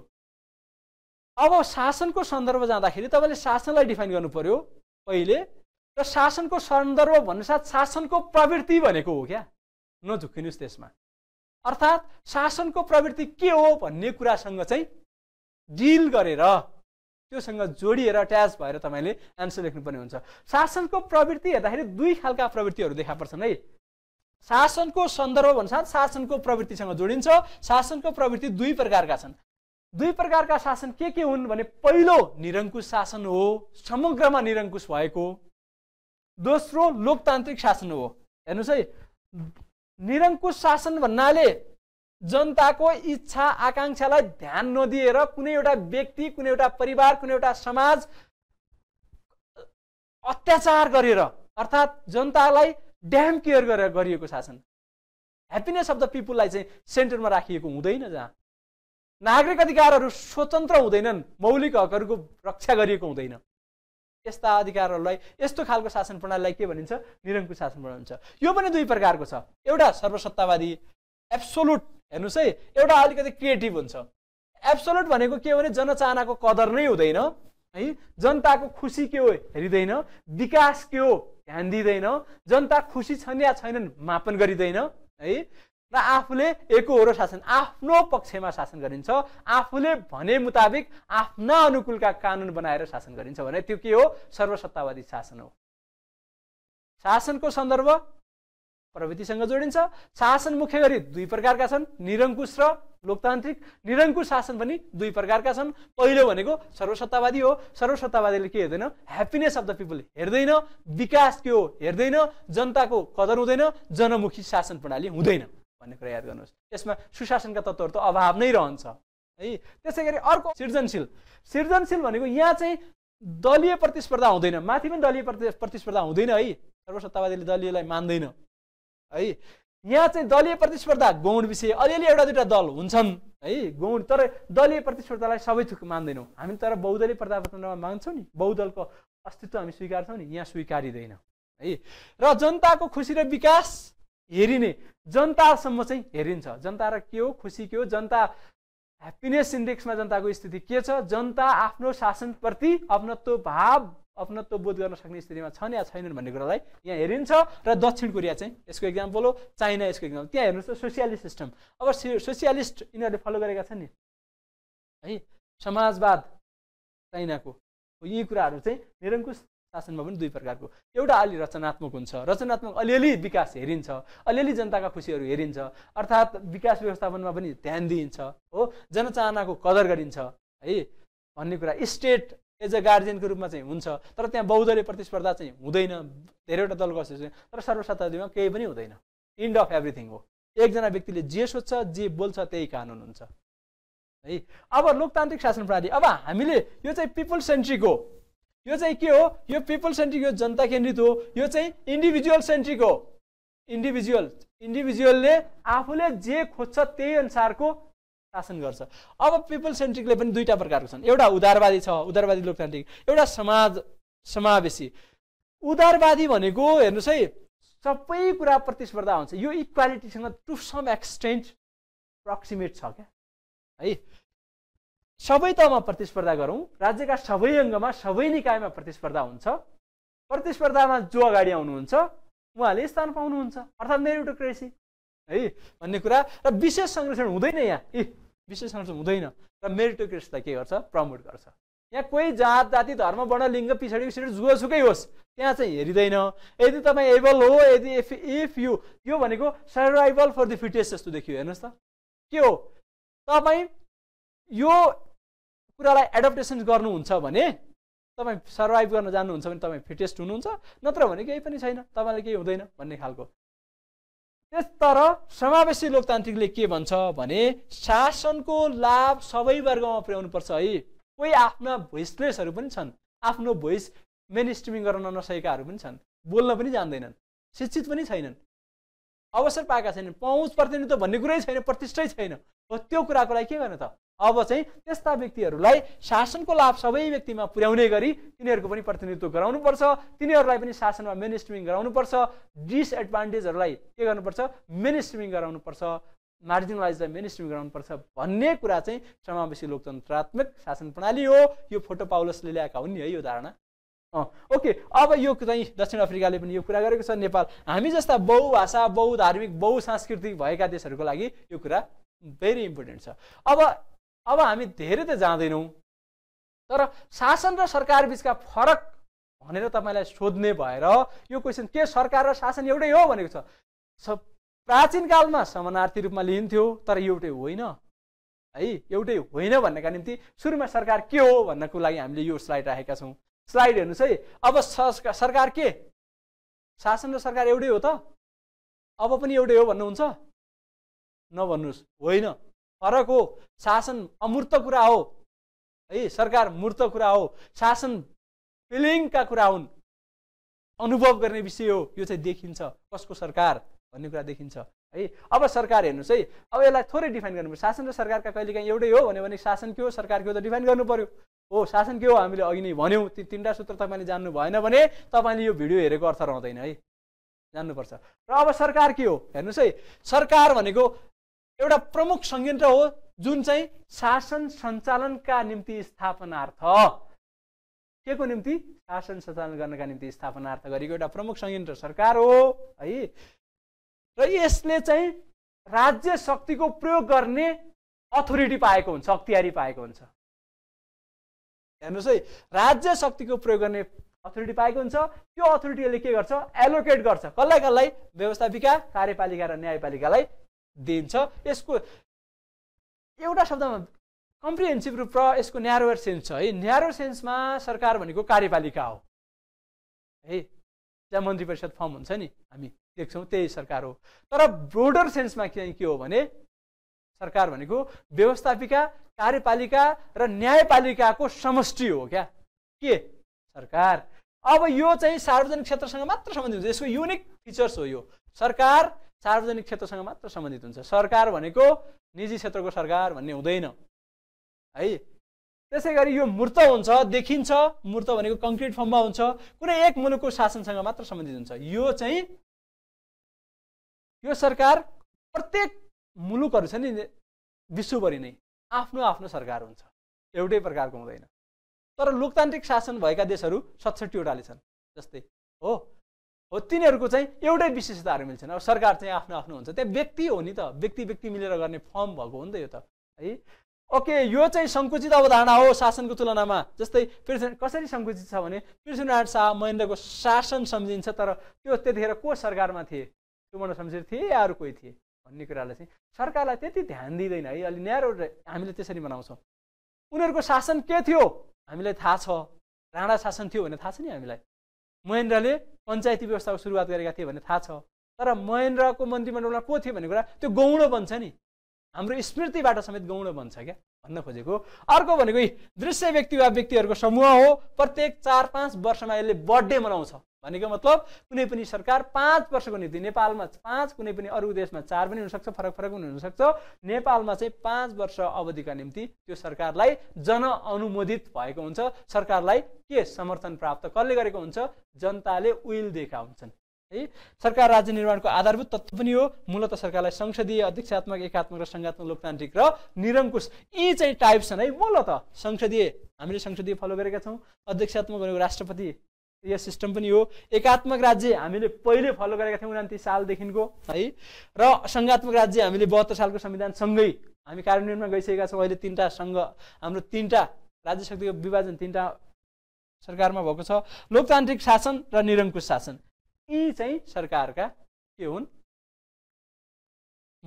अब शासनको सन्दर्भ जाँदाखेरि तपाईँले शासनलाई डिफाइन गर्नु पर्यो पहिले र शासनको सन्दर्भ साथ शासनको प्रवृत्ति भनेको हो क्या नझुक्किनुहोस् त्यसमा अर्थात् शासनको प्रवृत्ति के हो भन्ने कुरासँग चाहिँ डिल गरेर त्योसँग जोडिएर अट्याच भएर तपाईँले एन्सर लेख्नुपर्ने हुन्छ शासनको प्रवृत्ति हेर्दाखेरि दुई खालका प्रवृत्तिहरू देखा पर्छन् है शासनको सन्दर्भ अनुसार शासनको प्रवृत्तिसँग जोडिन्छ शासनको प्रवृत्ति दुई प्रकारका छन् दुई प्रकारका शासन के के हुन् भने पहिलो निरङ्कुश शासन हो समग्रमा निरङ्कुश भएको दोस्रो लोकतान्त्रिक शासन हो हेर्नुहोस् है निरङ्कुश शासन भन्नाले जनताको इच्छा आकाङ्क्षालाई ध्यान नदिएर कुनै एउटा व्यक्ति कुनै एउटा परिवार कुनै एउटा समाज अत्याचार गरेर अर्थात् जनतालाई ड्याम केयर गरेर गरिएको शासन ह्याप्पिनेस अफ द पिपुललाई चाहिँ सेन्टरमा राखिएको हुँदैन जहाँ नागरिक अधिकारहरू स्वतन्त्र हुँदैनन् मौलिक हकहरूको रक्षा गरिएको हुँदैन यस्ता अधिकारहरूलाई यस्तो खालको शासन प्रणालीलाई के भनिन्छ निरङ्कुश शासन प्रणाली हुन्छ यो पनि दुई प्रकारको छ एउटा सर्वसत्तावादी एब्सोल्युट हेर्नुहोस् है एउटा अलिकति क्रिएटिभ हुन्छ एब्सोलुट भनेको के हो भने जनचाहनाको कदर नै हुँदैन है जनताको खुसी के हो हेरिँदैन विकास के हो ध्यान दिँदैन जनता खुसी छन् या छैनन् मापन गरिँदैन है र आफूले एकहोरो शासन आफ्नो पक्षमा शासन गरिन्छ आफूले भने मुताबिक आफ्ना अनुकूलका कानुन बनाएर शासन गरिन्छ भने त्यो के हो सर्वसत्तावादी शासन हो शासनको सन्दर्भ प्रविधिसँग जोडिन्छ शासन मुख्य गरी दुई प्रकारका छन् निरङ्कुश र लोकतान्त्रिक निरङ्कुश शासन पनि दुई प्रकारका छन् पहिलो भनेको सर्वसत्तावादी हो सर्वसत्तावादीले के हेर्दैन ह्याप्पिनेस अफ द पिपल हेर्दैन विकास के हो हेर्दैन जनताको कदर हुँदैन जनमुखी शासन प्रणाली हुँदैन भन्ने कुरा याद गर्नुहोस् यसमा सुशासनका तत्त्वहरू त अभाव नै रहन्छ है त्यसै गरी अर्को सृजनशील सृजनशील भनेको यहाँ चाहिँ दलीय प्रतिस्पर्धा हुँदैन माथि पनि दलीय प्रति प्रतिस्पर्धा हुँदैन है सर्वसत्तावादीले दलीयलाई मान्दैन है यहाँ चाहिँ दलीय प्रतिस्पर्धा गौण विषय अलिअलि एउटा दुइटा दल हुन्छन् है गौण तर दलीय प्रतिस्पर्धालाई सबै थुक मान्दैनौँ हामी तर बहुदलीय प्रजातन्त्रमा मान्छौँ नि बहुदलको अस्तित्व हामी स्वीकार्छौँ नि यहाँ स्वीकारिँदैन है र जनताको खुसी र विकास हेरिने जनतासम्म चाहिँ हेरिन्छ जनता र के हो खुसी के हो जनता ह्याप्पिनेस इन्डेक्समा जनताको स्थिति के छ जनता आफ्नो शासनप्रति अपनत्व भाव अपनत्व बोध गर्न सक्ने स्थितिमा छन् या छैनन् भन्ने कुरालाई यहाँ हेरिन्छ र दक्षिण कोरिया चाहिँ यसको इक्जाम्पल हो चाइना यसको इक्जाम्पल त्यहाँ हेर्नुहोस् त सोसियालिस्ट सिस्टम अब सोसियालिस्ट यिनीहरूले फलो गरेका छन् नि है समाजवाद चाइनाको यी कुराहरू चाहिँ निरङ्कुश शासनमा पनि दुई प्रकारको एउटा अलि रचनात्मक हुन्छ रचनात्मक अलिअलि विकास हेरिन्छ अलिअलि जनताका खुसीहरू हेरिन्छ अर्थात् विकास व्यवस्थापनमा पनि ध्यान दिइन्छ हो जनचाहनाको कदर गरिन्छ है भन्ने कुरा स्टेट एज अ गार्जियनको रूपमा चाहिँ हुन्छ तर त्यहाँ बहुदलीय प्रतिस्पर्धा चाहिँ हुँदैन धेरैवटा दल गर्छ तर सर्वसाधारणमा केही पनि हुँदैन इन्ड अफ एभ्रिथिङ हो एकजना व्यक्तिले जे सोध्छ जे बोल्छ त्यही कानुन हुन्छ है अब लोकतान्त्रिक शासन प्रणाली अब हामीले यो चाहिँ पिपुल सेन्ट्रिक हो यो चाहिँ के हो यो पिपुल सेन्ट्रिक यो जनता केन्द्रित हो यो चाहिँ इन्डिभिजुअल सेन्ट्रिक हो इन्डिभिजुअल इन्डिभिजुअलले आफूले जे खोज्छ त्यही अनुसारको शासन गर्छ अब पिपल सेन्ट्रिकले पनि दुईवटा प्रकारको छन् एउटा उदारवादी छ उदारवादी लोकतान्त्रिक एउटा समाज समावेशी उदारवादी भनेको हेर्नुहोस् है सबै कुरा प्रतिस्पर्धा हुन्छ यो इक्वालिटीसँग टु सम एक्सटेन्ट प्रोक्सिमेट छ क्या है सबै तहमा प्रतिस्पर्धा गरौँ राज्यका सबै अङ्गमा सबै निकायमा प्रतिस्पर्धा हुन्छ प्रतिस्पर्धामा जो अगाडि आउनुहुन्छ उहाँले स्थान पाउनुहुन्छ अर्थात् मेरोटोक्रेसी है भन्ने कुरा र विशेष संरक्षण हुँदैन यहाँ ए विशेष संरक्षण हुँदैन र क्रिस्टलाई के गर्छ प्रमोट गर्छ यहाँ कोही जात जाति धर्म वर्ण लिङ्ग पछाडि पछाडि जुवासुकै होस् त्यहाँ चाहिँ हेरिँदैन यदि तपाईँ एबल हो यदि इफ इफ यु यो भनेको सर्भाइभल फर द फिटेस्ट जस्तो देखियो हेर्नुहोस् त के हो तपाईँ यो कुरालाई एडप्टेसन गर्नुहुन्छ भने तपाईँ सर्भाइभ गर्न जानुहुन्छ भने तपाईँ फिटेस्ट हुनुहुन्छ नत्र भने केही पनि छैन तपाईँलाई केही हुँदैन भन्ने खालको तर समावेशी लोकतान्त्रिकले के भन्छ भने शासनको लाभ सबै वर्गमा पुर्याउनु पर्छ है कोही आफ्ना भोइसलेसहरू पनि छन् आफ्नो भोइस मेन स्ट्रिमिङ गर्न नसकेकाहरू पनि छन् बोल्न पनि जान्दैनन् शिक्षित पनि छैनन् अवसर पाएका छैनन् पहुँच प्रतिनिधित्व भन्ने कुरै छैन प्रतिष्ठै छैन हो त्यो कुराको लागि के गर्ने त अब चाहिँ त्यस्ता व्यक्तिहरूलाई शासनको लाभ सबै व्यक्तिमा पुर्याउने गरी तिनीहरूको पनि प्रतिनिधित्व गराउनुपर्छ तिनीहरूलाई पनि शासनमा मेन स्ट्रिमिङ गराउनुपर्छ डिसएडभान्टेजहरूलाई के गर्नुपर्छ मेन स्ट्रिमिङ गराउनुपर्छ मार्जिनलाइजलाई मेन स्ट्रिमिङ गराउनुपर्छ भन्ने कुरा चाहिँ समावेशी लोकतन्त्रात्मक शासन प्रणाली हो यो फोटो पाउलसले ल्याएका हुन् नि है यो धारणा ओके अब यो चाहिँ दक्षिण अफ्रिकाले पनि यो कुरा गरेको छ नेपाल हामी जस्ता बहुभाषा बहुधार्मिक बहुसांस्कृतिक भएका देशहरूको लागि यो कुरा भेरी इम्पोर्टेन्ट छ अब अब हामी धेरै त जाँदैनौँ तर शासन र सरकार बिचका फरक भनेर तपाईँलाई सोध्ने भएर यो क्वेसन के सरकार र शासन एउटै हो भनेको छ प्राचीन कालमा समानार्थी रूपमा लिइन्थ्यो तर एउटै होइन है एउटै होइन भन्नका निम्ति सुरुमा सरकार के हो भन्नको लागि हामीले यो स्लाइड राखेका छौँ स्लाइड हेर्नुहोस् है अब सरकार के शासन र सरकार एउटै हो त अब पनि एउटै हो भन्नुहुन्छ नभन्नुहोस् होइन फरक हो शासन अमूर्त कुरा हो है सरकार मूर्त कुरा हो शासन फिलिङका कुरा हुन् अनुभव गर्ने विषय हो यो चाहिँ देखिन्छ कसको सरकार भन्ने कुरा देखिन्छ है अब सरकार हेर्नुहोस् है अब यसलाई थोरै डिफाइन गर्नुपर्छ शासन र सरकारका कहिलेकाहीँ एउटै हो भन्यो भने शासन के हो सरकार के हो त डिफाइन गर्नु पर्यो हो शासन के हो हामीले अघि नै भन्यौँ ती तिनवटा सूत्र तपाईँले जान्नु भएन भने तपाईँले यो भिडियो हेरेको अर्थ रहँदैन है जान्नुपर्छ र अब सरकार के हो हेर्नुहोस् है सरकार भनेको एउटा प्रमुख संयन्त्र हो जुन चाहिँ शासन सञ्चालनका निम्ति स्थापनार्थ के को निम्ति शासन सञ्चालन गर्नका निम्ति स्थापनार्थ गरेको एउटा प्रमुख संयन्त्र सरकार हो है र यसले चाहिँ राज्य शक्तिको प्रयोग गर्ने अथोरिटी पाएको हुन्छ अख्तियारी पाएको हुन्छ हेर्नुहोस् है राज्य शक्तिको प्रयोग गर्ने अथोरिटी पाएको हुन्छ त्यो अथोरिटीले के गर्छ एलोकेट गर्छ कसलाई कसलाई व्यवस्थापिका कार्यपालिका र न्यायपालिकालाई दिन्छ यसको एउटा शब्दमा कम्प्रिहेन्सिभ रूप र यसको न्यारोवर सेन्स छ है न्यारो सेन्समा सरकार भनेको कार्यपालिका हो है जहाँ मन्त्री परिषद फर्म हुन्छ नि हामी देख्छौँ त्यही सरकार हो तर ब्रोडर सेन्समा चाहिँ के हो भने सरकार भनेको व्यवस्थापिका कार्यपालिका र न्यायपालिकाको समष्टि हो क्या के सरकार अब यो चाहिँ सार्वजनिक क्षेत्रसँग मात्र सम्बन्धित हुन्छ यसको युनिक फिचर्स हो यो सरकार सार्वजनिक क्षेत्रसँग मात्र सम्बन्धित हुन्छ सरकार भनेको निजी क्षेत्रको सरकार भन्ने हुँदैन है त्यसै गरी यो मूर्त हुन्छ देखिन्छ मूर्त भनेको कङ्क्रिट फर्ममा हुन्छ कुनै एक मुलुकको शासनसँग मात्र सम्बन्धित हुन्छ यो चाहिँ यो सरकार प्रत्येक मुलुकहरू छ नि विश्वभरि नै आफ्नो आफ्नो सरकार हुन्छ एउटै प्रकारको हुँदैन तर लोकतान्त्रिक शासन भएका देशहरू सतसठीवटाले छन् जस्तै हो हो तिनीहरूको चाहिँ एउटै विशेषताहरू मिल्छन् अब सरकार चाहिँ आफ्नो आफ्नो हुन्छ त्यहाँ व्यक्ति हो नि त व्यक्ति व्यक्ति मिलेर गर्ने फर्म भएको हो नि त यो त है ओके यो चाहिँ सङ्कुचित अवधारणा हो शासनको तुलनामा जस्तै पृथ्वी कसरी सङ्कुचित छ भने पृथ्वीनारायण शाह महेन्द्रको शासन सम्झिन्छ तर त्यो त्यतिखेर को सरकारमा थिए सुवर्ण शमशेर थिए या अरू कोही थिए भन्ने कुरालाई चाहिँ सरकारलाई त्यति ध्यान दिँदैन है अलि न्यारो हामीले त्यसरी बनाउँछौँ उनीहरूको शासन के थियो हामीलाई थाहा छ राणा शासन थियो भने थाहा छ नि हामीलाई महेन्द्रले पञ्चायती व्यवस्थाको सुरुवात गरेका थिए भन्ने थाहा छ तर महेन्द्रको मन्त्रीमण्डलमा को थियो भन्ने कुरा त्यो गौण बन्छ नि हाम्रो स्मृतिबाट समेत गौण बन्छ क्या भन्न खोजेको अर्को भनेको दृश्य व्यक्ति वा व्यक्तिहरूको समूह हो प्रत्येक चार पाँच वर्षमा यसले बर्थडे मनाउँछ भनेको मतलब कुनै पनि सरकार पाँच वर्षको निम्ति नेपालमा पाँच कुनै पनि अरू देशमा चार पनि हुनसक्छ फरक फरक पनि हुनसक्छ नेपालमा चाहिँ पाँच वर्ष अवधिका निम्ति त्यो सरकारलाई जनअनुमोदित भएको हुन्छ सरकारलाई के समर्थन प्राप्त कसले गरेको हुन्छ जनताले उइल दिएका हुन्छन् है सरकार राज्य निर्माणको आधारभूत तत्त्व पनि हो मूलत सरकारलाई संसदीय अध्यक्षात्मक एकात्मक र सङ्घात्मक लोकतान्त्रिक र निरङ्कुश यी चाहिँ टाइप छन् है मूलत संसदीय हामीले संसदीय फलो गरेका छौँ अध्यक्षात्मक भनेको राष्ट्रपति यो सिस्टम पनि हो एकात्मक राज्य हामीले पहिले फलो गरेका थियौँ उनातिस सालदेखिको है र सङ्घात्मक राज्य हामीले बहत्तर सालको संविधानसँगै हामी कार्यान्वयनमा गइसकेका छौँ अहिले तिनवटा सङ्घ हाम्रो तिनवटा राज्य शक्तिको विभाजन तिनवटा सरकारमा भएको छ लोकतान्त्रिक शासन र निरङ्कुश शासन यी चाहिँ सरकारका के हुन्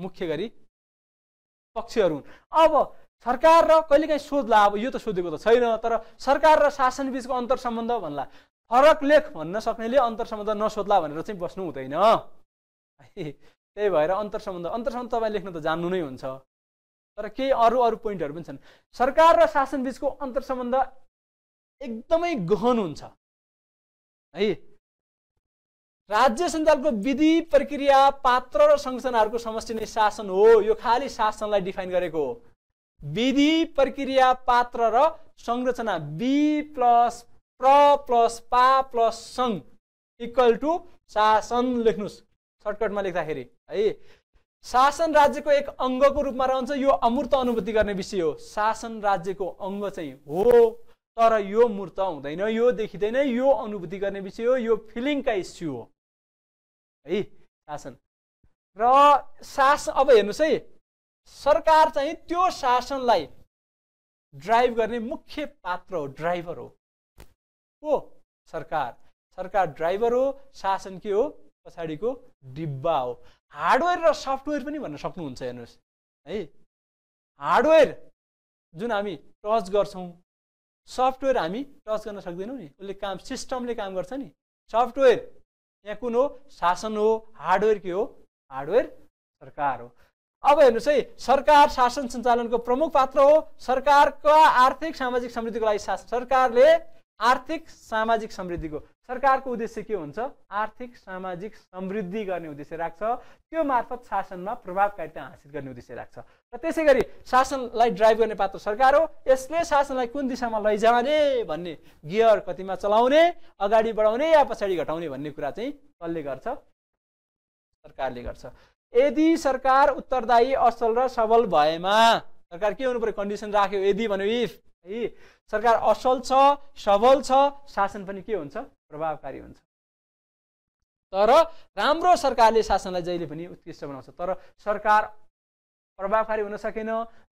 मुख्य गरी पक्षहरू हुन् अब सरकार र कहिलेकाहीँ सोध्ला अब यो त सोधेको त छैन तर सरकार र शासन बिचको अन्तर सम्बन्ध भन्ला फरक लेख भन्न सक्नेले अन्तर सम्बन्ध नसोध्ला भनेर चाहिँ बस्नु हुँदैन है त्यही भएर अन्तर सम्बन्ध अन्तर सम्बन्ध तपाईँ लेख्न त जान्नु नै हुन्छ तर केही अरू अरू पोइन्टहरू पनि छन् सरकार र शासन बिचको अन्तर सम्बन्ध एकदमै गहन हुन्छ है राज्य सञ्जालको विधि प्रक्रिया पात्र र संरचनाहरूको समष्टि नै शासन हो यो खालि शासनलाई डिफाइन गरेको हो विधि प्रक्रिया पात्र र संरचना बी प्लस प्र प्लस पा प्लस सङ इक्वल टु शासन लेख्नुहोस् सर्टकटमा लेख्दाखेरि है शासन राज्यको एक अङ्गको रूपमा रहन्छ यो अमूर्त अनुभूति गर्ने विषय हो शासन राज्यको अङ्ग चाहिँ हो तर यो मूर्त हुँदैन यो देखिँदैन यो अनुभूति गर्ने विषय हो यो फिलिङका इस्यु हो है शासन र शासन अब हेर्नुहोस् है सरकार चाहिँ त्यो शासनलाई ड्राइभ गर्ने मुख्य पात्र हो ड्राइभर हो को सरकार सरकार ड्राइभर हो शासन के हो पछाडिको डिब्बा हो हार्डवेयर र सफ्टवेयर पनि भन्न सक्नुहुन्छ हेर्नुहोस् है हार्डवेयर जुन हामी टच गर्छौँ सफ्टवेयर हामी टच गर्न सक्दैनौँ नि उसले काम सिस्टमले काम गर्छ नि सफ्टवेयर यहाँ कुन हो शासन हो हार्डवेयर के हो हार्डवेयर सरकार हो अब हेर्नुहोस् है सरकार शासन सञ्चालनको प्रमुख पात्र हो सरकारका आर्थिक सामाजिक समृद्धिको लागि सरकारले आर्थिक सामाजिक समृद्धिको सरकारको उद्देश्य के हुन्छ आर्थिक सामाजिक समृद्धि गर्ने उद्देश्य राख्छ त्यो मार्फत शासनमा प्रभावकारिता हासिल गर्ने उद्देश्य राख्छ र त्यसै गरी शासनलाई ड्राइभ गर्ने पात्र सरकार हो यसले शासनलाई कुन दिशामा लैजाने भन्ने गियर कतिमा चलाउने अगाडि बढाउने या पछाडि घटाउने भन्ने कुरा चाहिँ कसले गर्छ सरकारले गर्छ यदि सरकार उत्तरदायी असल र सबल भएमा सरकार के हुनु पऱ्यो कन्डिसन राख्यो यदि भन्यो इफ है सरकार असल छ सबल छ शासन पनि के हुन्छ प्रभावकारी हुन्छ तर राम्रो सरकारले शासनलाई जहिले पनि उत्कृष्ट बनाउँछ तर सरकार प्रभावकारी हुन सकेन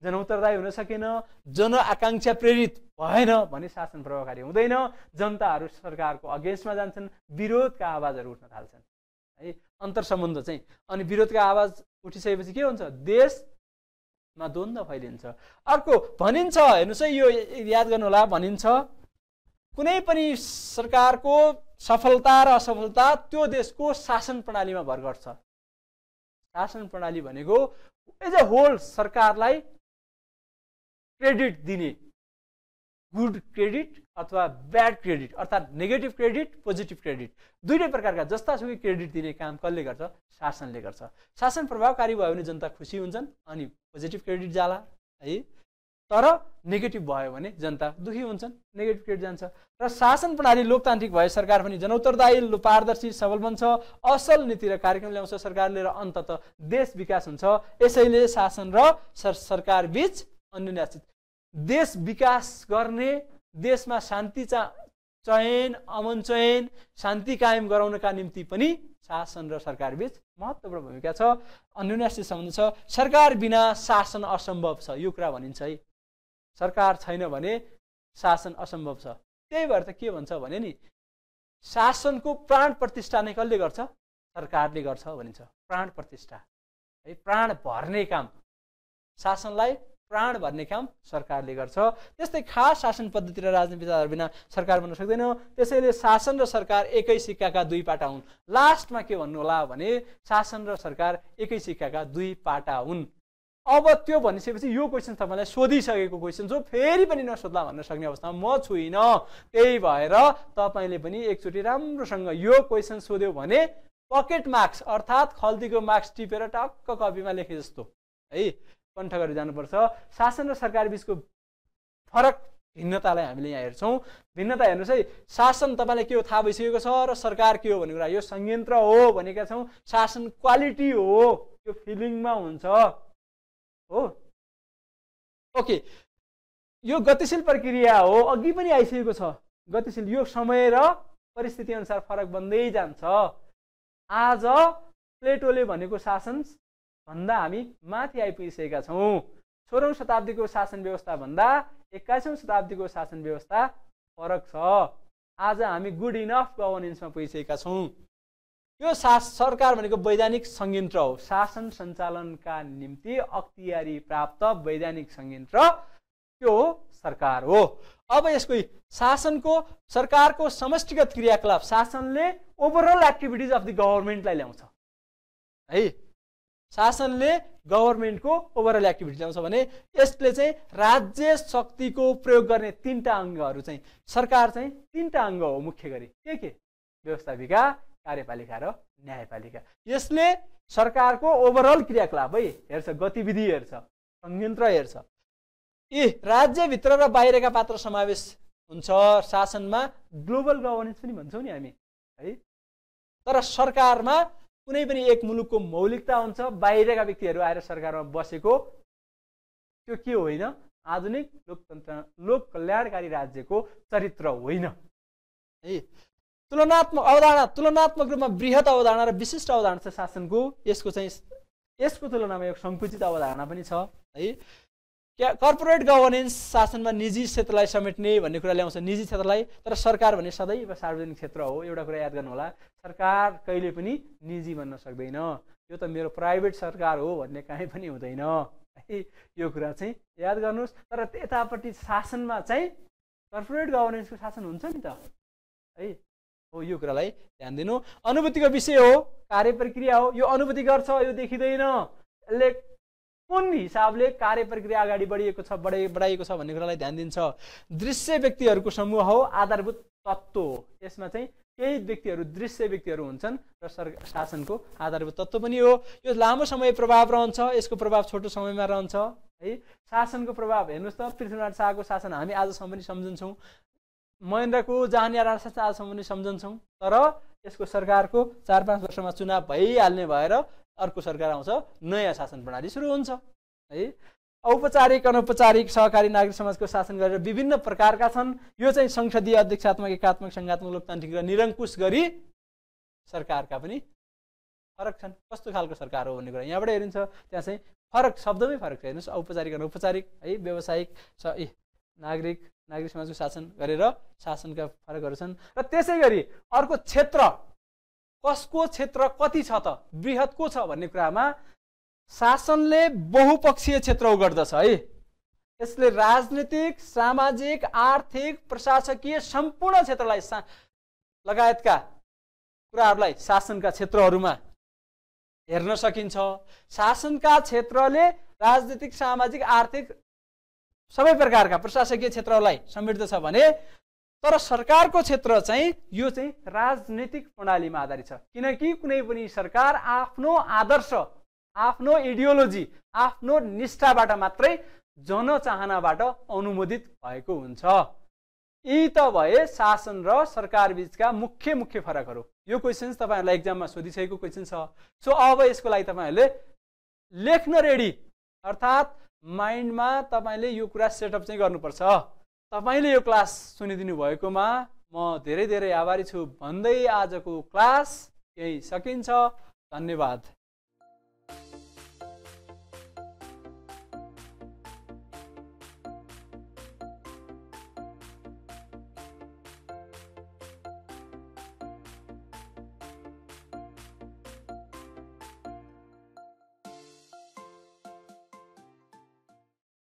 जनउत्तरदायी हुन सकेन जनआकाङ्क्षा प्रेरित भएन भने शासन प्रभावकारी हुँदैन जनताहरू सरकारको अगेन्स्टमा जान्छन् विरोधका आवाजहरू उठ्न थाल्छन् है अन्तर सम्बन्ध चाहिँ अनि विरोधका आवाज उठिसकेपछि के हुन्छ देश मा द्वन्द फैलिन्छ अर्को भनिन्छ हेर्नुहोस् है यो याद होला भनिन्छ कुनै पनि सरकारको सफलता र असफलता त्यो देशको शासन प्रणालीमा भर गर्छ शासन प्रणाली भनेको एज अ होल सरकारलाई क्रेडिट दिने गुड क्रेडिट अथवा ब्याड क्रेडिट अर्थात् नेगेटिभ क्रेडिट पोजिटिभ क्रेडिट दुइटै प्रकारका जस्तासुकै क्रेडिट दिने काम कसले गर्छ शासनले गर्छ शासन प्रभावकारी भयो भने जनता खुसी हुन्छन् अनि पोजिटिभ क्रेडिट जाला है तर नेगेटिभ भयो भने जनता दुखी हुन्छन् नेगेटिभ क्रेडिट जान्छ र शासन प्रणाली लोकतान्त्रिक भए सरकार पनि जनउत्तरदायी पारदर्शी सबल बन्छ असल नीति र कार्यक्रम ल्याउँछ सरकारले र अन्तत देश विकास हुन्छ यसैले शासन र सरकार बिच अन्य देश विकास गर्ने देशमा शान्ति चा चयन अमन चयन शान्ति कायम गराउनका निम्ति पनि शासन र सरकार बिच महत्त्वपूर्ण भूमिका छ अन्यराष्ट्रिय सम्बन्ध छ सरकार बिना शासन असम्भव छ यो कुरा भनिन्छ है सरकार छैन भने शासन असम्भव छ त्यही भएर त के भन्छ भने नि शासनको प्राण प्रतिष्ठा नै कसले गर्छ सरकारले गर्छ भनिन्छ प्राण प्रतिष्ठा है प्राण भर्ने काम शासनलाई प्राण भन्ने काम सरकारले गर्छ त्यस्तै खास शासन पद्धति र राजनीति विचारहरू बिना सरकार बन्न सक्दैन त्यसैले शासन र सरकार एकै सिक्काका दुई पाटा हुन् लास्टमा के भन्नु होला भने शासन र सरकार एकै सिक्काका दुई पाटा हुन् अब त्यो भनिसकेपछि यो क्वेसन तपाईँलाई सोधिसकेको क्वेसन जो फेरि पनि नसोध्ला भन्न सक्ने अवस्थामा म छुइनँ त्यही भएर तपाईँले पनि एकचोटि राम्रोसँग यो क्वेसन सोध्यो भने पकेट मार्क्स अर्थात् खल्तीको मार्क्स टिपेर टक्क कपीमा लेखे जस्तो है कण्ठ गरेर जानुपर्छ शासन र सरकार बिचको फरक भिन्नतालाई हामीले यहाँ हेर्छौँ भिन्नता हेर्नुहोस् है शासन तपाईँलाई के हो थाहा भइसकेको छ र सरकार के हो भन्ने कुरा यो संयन्त्र हो भनेका छौँ शासन क्वालिटी हो यो फिलिङमा हुन्छ हो ओके यो गतिशील प्रक्रिया हो अघि पनि आइसकेको छ गतिशील यो समय र परिस्थितिअनुसार फरक बन्दै जान्छ आज प्लेटोले भनेको शासन भन्दा हामी माथि आइपुगिसकेका छौँ सोह्रौँ शताब्दीको शासन व्यवस्था भन्दा एक्काइसौँ शताब्दीको शासन व्यवस्था फरक छ आज हामी गुड इनफ गभर्नेन्समा पुगिसकेका छौँ यो शास सरकार भनेको वैधानिक संयन्त्र हो शासन सञ्चालनका निम्ति अख्तियारी प्राप्त वैधानिक संयन्त्र त्यो हो सरकार हो अब यसको शासनको सरकारको समष्टिगत क्रियाकलाप शासनले ओभरअल एक्टिभिटिज अफ द गभर्मेन्टलाई ल्याउँछ है शासनले गभर्मेन्टको ओभरअल एक्टिभिटी ल्याउँछ भने यसले चाहिँ राज्य शक्तिको प्रयोग गर्ने तिनवटा अङ्गहरू चाहिँ सरकार चाहिँ तिनवटा अङ्ग हो मुख्य गरी के के व्यवस्थापिका कार्यपालिका र न्यायपालिका यसले सरकारको ओभरअल क्रियाकलाप है हेर्छ गतिविधि हेर्छ संयन्त्र हेर्छ यी राज्यभित्र र बाहिरका पात्र समावेश हुन्छ शासनमा ग्लोबल गभर्नेन्स पनि भन्छौँ नि हामी है तर सरकारमा कुनै पनि एक मुलुकको मौलिकता हुन्छ बाहिरका व्यक्तिहरू आएर सरकारमा बसेको त्यो के होइन आधुनिक लोकतन्त्र लोक कल्याणकारी राज्यको चरित्र होइन है तुलनात्मक अवधारणा तुलनात्मक रूपमा वृहत अवधारणा र विशिष्ट अवधारणा छ शासनको यसको चाहिँ यसको तुलनामा एक सङ्कुचित अवधारणा पनि छ है या कर्पोरेट गभर्नेन्स शासनमा निजी क्षेत्रलाई समेट्ने भन्ने कुरा ल्याउँछ निजी क्षेत्रलाई तर सरकार भने सदैव सार्वजनिक क्षेत्र हो एउटा कुरा याद गर्नुहोला सरकार कहिले पनि निजी भन्न सक्दैन यो त मेरो प्राइभेट सरकार हो भन्ने काहीँ पनि हुँदैन है यो कुरा चाहिँ याद गर्नुहोस् तर यतापट्टि शासनमा चाहिँ कर्पोरेट गभर्नेन्सको शासन हुन्छ नि त है हो यो कुरालाई ध्यान दिनु अनुभूतिको विषय हो कार्य प्रक्रिया हो यो अनुभूति गर्छ यो देखिँदैन यसले कुन हिसाबले कार्य प्रक्रिया अगाडि बढिएको छ बढाइ बढाइएको छ भन्ने कुरालाई ध्यान दिन्छ दृश्य व्यक्तिहरूको समूह हो आधारभूत तत्त्व हो यसमा चाहिँ केही व्यक्तिहरू दृश्य व्यक्तिहरू हुन्छन् र सर शासनको आधारभूत तत्त्व पनि हो यो लामो समय प्रभाव रहन्छ यसको प्रभाव छोटो समयमा रहन्छ है शासनको प्रभाव हेर्नुहोस् त पृथ्वीनारायण शाहको शासन हामी आजसम्म पनि सम्झन्छौँ महेन्द्रको जहाँनिया शासन आजसम्म पनि सम्झन्छौँ तर यसको सरकारको चार पाँच वर्षमा चुनाव भइहाल्ने भएर अर्को सरकार आउँछ नयाँ शासन प्रणाली सुरु हुन्छ है औपचारिक अनौपचारिक सहकारी नागरिक समाजको शासन गरेर विभिन्न प्रकारका छन् यो चाहिँ संसदीय अध्यक्षात्मक एकात्मक सङ्घात्मक लोकतान्त्रिक र निरङ्कुश गरी सरकारका पनि फरक छन् कस्तो खालको सरकार हो भन्ने कुरा यहाँबाट हेरिन्छ त्यहाँ चाहिँ फरक शब्दमै फरक छ हेर्नुहोस् औपचारिक अनौपचारिक है व्यावसायिक ए नागरिक नागरिक समाजको शासन गरेर शासनका फरकहरू छन् र त्यसै गरी अर्को क्षेत्र कसको क्षेत्र कति छ त वृहतको छ भन्ने कुरामा शासनले बहुपक्षीय क्षेत्र गर्दछ है यसले राजनीतिक सामाजिक आर्थिक प्रशासकीय सम्पूर्ण क्षेत्रलाई लगायतका कुराहरूलाई शासनका क्षेत्रहरूमा हेर्न सकिन्छ शासनका क्षेत्रले राजनीतिक सामाजिक आर्थिक सबै प्रकारका प्रशासकीय क्षेत्रहरूलाई समृद्ध छ भने तर सरकारको क्षेत्र चाहिँ यो चाहिँ राजनीतिक प्रणालीमा आधारित छ किनकि कुनै पनि सरकार आफ्नो आदर्श आफ्नो आइडियोलोजी आफ्नो निष्ठाबाट मात्रै जनचाहनाबाट अनुमोदित भएको हुन्छ यी त भए शासन र सरकार बिचका मुख्य मुख्य फरकहरू यो क्वेसन्स तपाईँहरूलाई एक्जाममा सोधिसकेको क्वेसन छ सो अब यसको लागि तपाईँहरूले लेख्न रेडी अर्थात् माइन्डमा तपाईँले यो कुरा सेटअप चाहिँ गर्नुपर्छ तपाईँले यो क्लास सुनिदिनु भएकोमा म धेरै धेरै आभारी छु भन्दै आजको क्लास यही सकिन्छ धन्यवाद